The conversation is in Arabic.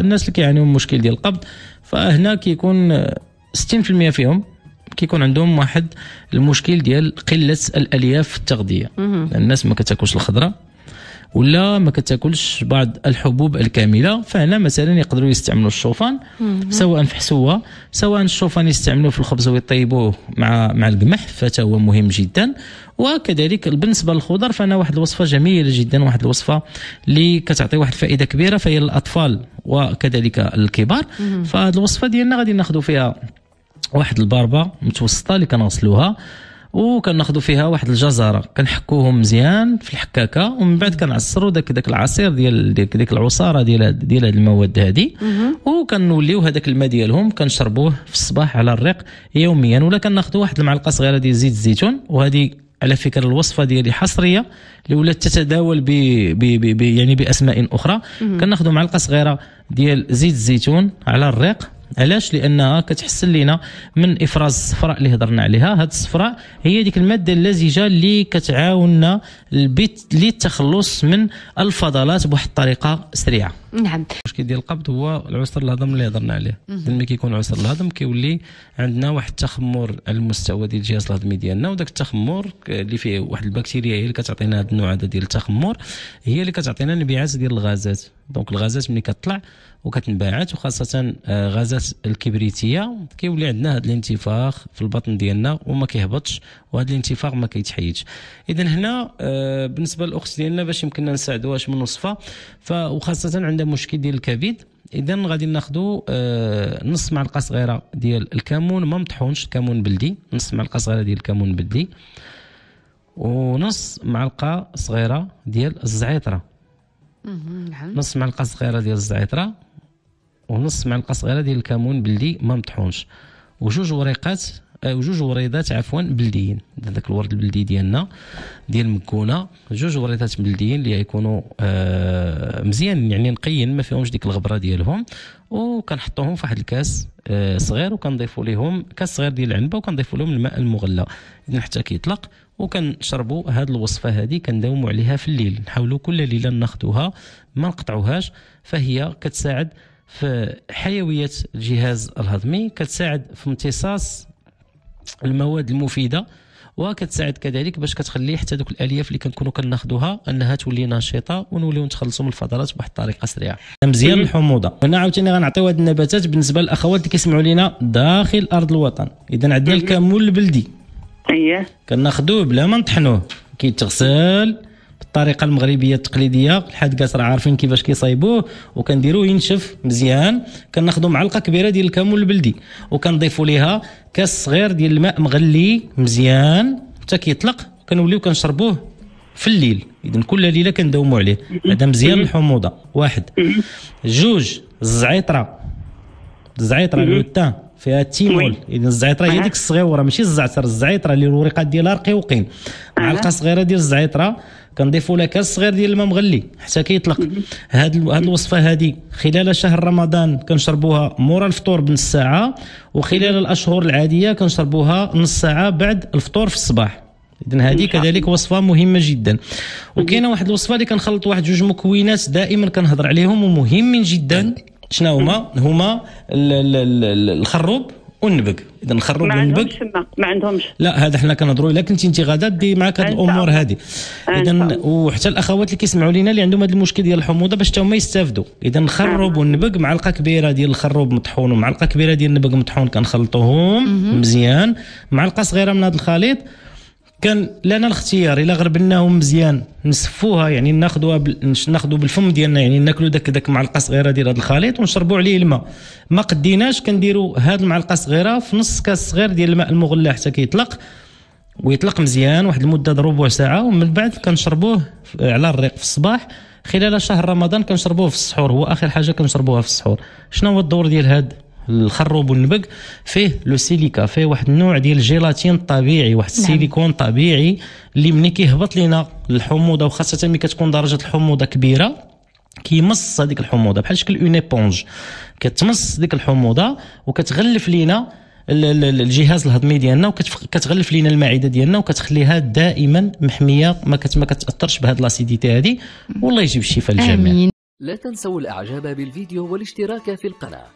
الناس اللي كيعانيو من مشكل ديال القبض فهنا كيكون 60% فيهم كيكون عندهم واحد المشكل ديال قله الالياف في التغذيه الناس ما كتاكلش الخضره ولا ما كتاكلش بعض الحبوب الكامله فهنا مثلا يقدروا يستعملوا الشوفان سواء في حسوه سواء الشوفان يستعملوه في الخبز ويطيبوه مع مع القمح فتا هو مهم جدا وكذلك بالنسبه للخضر فانا واحد الوصفه جميله جدا واحد الوصفه اللي كتعطي واحد الفائده كبيره فهي للاطفال وكذلك الكبار فهاد الوصفه ديالنا غادي ناخذوا فيها واحد الباربه متوسطه اللي كنغسلوها وكناخذوا فيها واحد الجزره كنحكوهم مزيان في الحكاكه ومن بعد كنعصروا داك داك العصير ديال ديك, ديك العصاره ديال ديال هاد المواد هادي وكنوليو هذاك الماء ديالهم كنشربوه في الصباح على الريق يوميا ولا كناخذوا واحد المعلقه صغيره ديال زيت الزيتون وهذه على فكره الوصفه ديالي حصريه اللي ولات تتداول ب يعني باسماء اخرى كناخذوا معلقه صغيره ديال زيت الزيتون على الريق علاش لانها كتحسن لينا من افراز الصفراء اللي هضرنا عليها هاد الصفراء هي ديك الماده اللزجه اللي كتعاوننا للتخلص من الفضلات بواحد الطريقه سريعه نعم المشكل ديال القبض هو العسر الهضم اللي هضرنا عليه ملي كيكون عسر الهضم كيولي عندنا واحد التخمر على المستوى ديال الجهاز الهضمي ديالنا وداك التخمر اللي فيه واحد البكتيريا هي اللي كتعطينا هذا النوع هذا ديال التخمر هي اللي كتعطينا انبعاث ديال الغازات دونك الغازات ملي كتطلع وكتنبعث وخاصه آه، غازات الكبريتيه كيولي عندنا هذا الانتفاخ في البطن ديالنا وما كيهبطش وهذا الانتفاخ ما كيتحيدش اذا هنا آه، بالنسبه للاخت ديالنا باش يمكننا نساعدوها اش من وصفه وخاصه عندها مشكل ديال الكبد اذا غادي ناخذوا آه، نص معلقه صغيره ديال الكمون ما مطحونش الكمون بلدي نص معلقه صغيره ديال الكمون بلدي ونص معلقه صغيره ديال الزعتره نص معلقه صغيره ديال الزعتره ونص معلقه صغيره ديال الكمون بلدي ما مطحونش وجوج وريقات جوج وريضات عفوا بلديين داك الورد البلدي ديالنا ديال مكونه جوج وريضات بلديين اللي يكونوا آه، مزيان يعني نقيين ما فيهمش ديك الغبره ديالهم وكنحطوهم في واحد الكاس آه، صغير وكنضيفوا ليهم كاس صغير ديال العنبه وكنضيفوا لهم الماء المغلى حتى كيطلق وكنشربوا هاد الوصفه هذه كنداوموا عليها في الليل نحاولوا كل ليله ناخذوها ما نقطعوهاش فهي كتساعد في حيويه الجهاز الهضمي كتساعد في امتصاص المواد المفيده وكتساعد كذلك باش كتخلي حتى دوك الالياف اللي كنكونوا كناخذوها انها تولي نشيطه ونوليو نتخلصوا من الفضلات بواحد الطريقه سريعه مزيان طيب. الحموضه هنا عاوتاني غنعطيو هاد النباتات بالنسبه للاخوات اللي كيسمعوا لينا داخل ارض الوطن اذا عندنا طيب. الكمون البلدي اييه كناخذوه بلا ما نطحنوه كيتغسل بالطريقه المغربيه التقليديه الحاد كاس راه عارفين كيفاش كيصايبوه وكنديروه ينشف مزيان كناخذوا معلقه كبيره ديال الكمون البلدي وكنضيفوا ليها كاس صغير ديال الماء مغلي مزيان حتى كيطلق كنوليو كنشربوه في الليل اذا كل ليله كنداوموا عليه هذا مزيان الحموضه واحد جوج الزعيطره الزعيطره لوتان فيها التيمول اذا الزعيطره هي ديك الصغيره ماشي الزعتر الزعيطره اللي الورقات ديالها رقيوقين معلقه صغيره ديال الزعيطره كنضيفوا لها كاس صغير ديال الماء مغلي حتى كيطلق هاد هاد الوصفه هادي خلال شهر رمضان كنشربوها مورا الفطور بنص ساعه وخلال الاشهر العاديه كنشربوها نص ساعه بعد الفطور في الصباح اذا هذه كذلك وصفه مهمه جدا وكاينه واحد الوصفه اللي كنخلط واحد جوج مكونات دائما كنهضر عليهم ومهمين جدا شنو هما هما الخروب والنبك اذا نخرج النبك ما عندهمش لا هذا حنا كنهضروا الا كنتي انت غادا دي معاك هذه الامور هذه اذا وحتى الاخوات اللي كيسمعوا لينا اللي عندهم هذا المشكل ديال الحموضه باش حتى هما يستافدوا اذا نخرب نعم. والنبك معلقه كبيره ديال الخروب مطحون ومعلقه كبيره ديال النبك مطحون كنخلطوهم مزيان معلقه صغيره من هذا الخليط كان لنا الاختيار الا غربناهم مزيان نسفوها يعني ناخذوها بال... ناخذوا بالفم ديالنا يعني ناكلوا داك داك معلقه صغيره ديال هذا الخليط ونشربوا عليه الماء ما قديناش كنديروا هاد المعلقه الصغيره في نص كاس صغير ديال الماء المغلى حتى كيطلق ويطلق مزيان واحد المده ربع ساعه ومن بعد كنشربوه على الريق في الصباح خلال شهر رمضان كنشربوه في السحور هو اخر حاجه كنشربوها في السحور شنو هو الدور ديال هاد الخروب والنبق فيه لو سيليكا فيه واحد النوع ديال الجيلاتين طبيعي واحد نعم. السيليكون طبيعي اللي ملي كيهبط لينا الحموضه وخاصه ملي كتكون درجه الحموضه كبيره كيمص هذيك الحموضه بحال شكل اون ايبونج كتمص ديك الحموضه وكتغلف لينا الجهاز الهضمي ديالنا وكتغلف لينا المعده ديالنا وكتخليها دائما محميه ما كتاثرش بهذه لاسيديتي هذه والله يجيب الشفاء للجميع لا تنسوا الاعجاب بالفيديو والاشتراك في القناه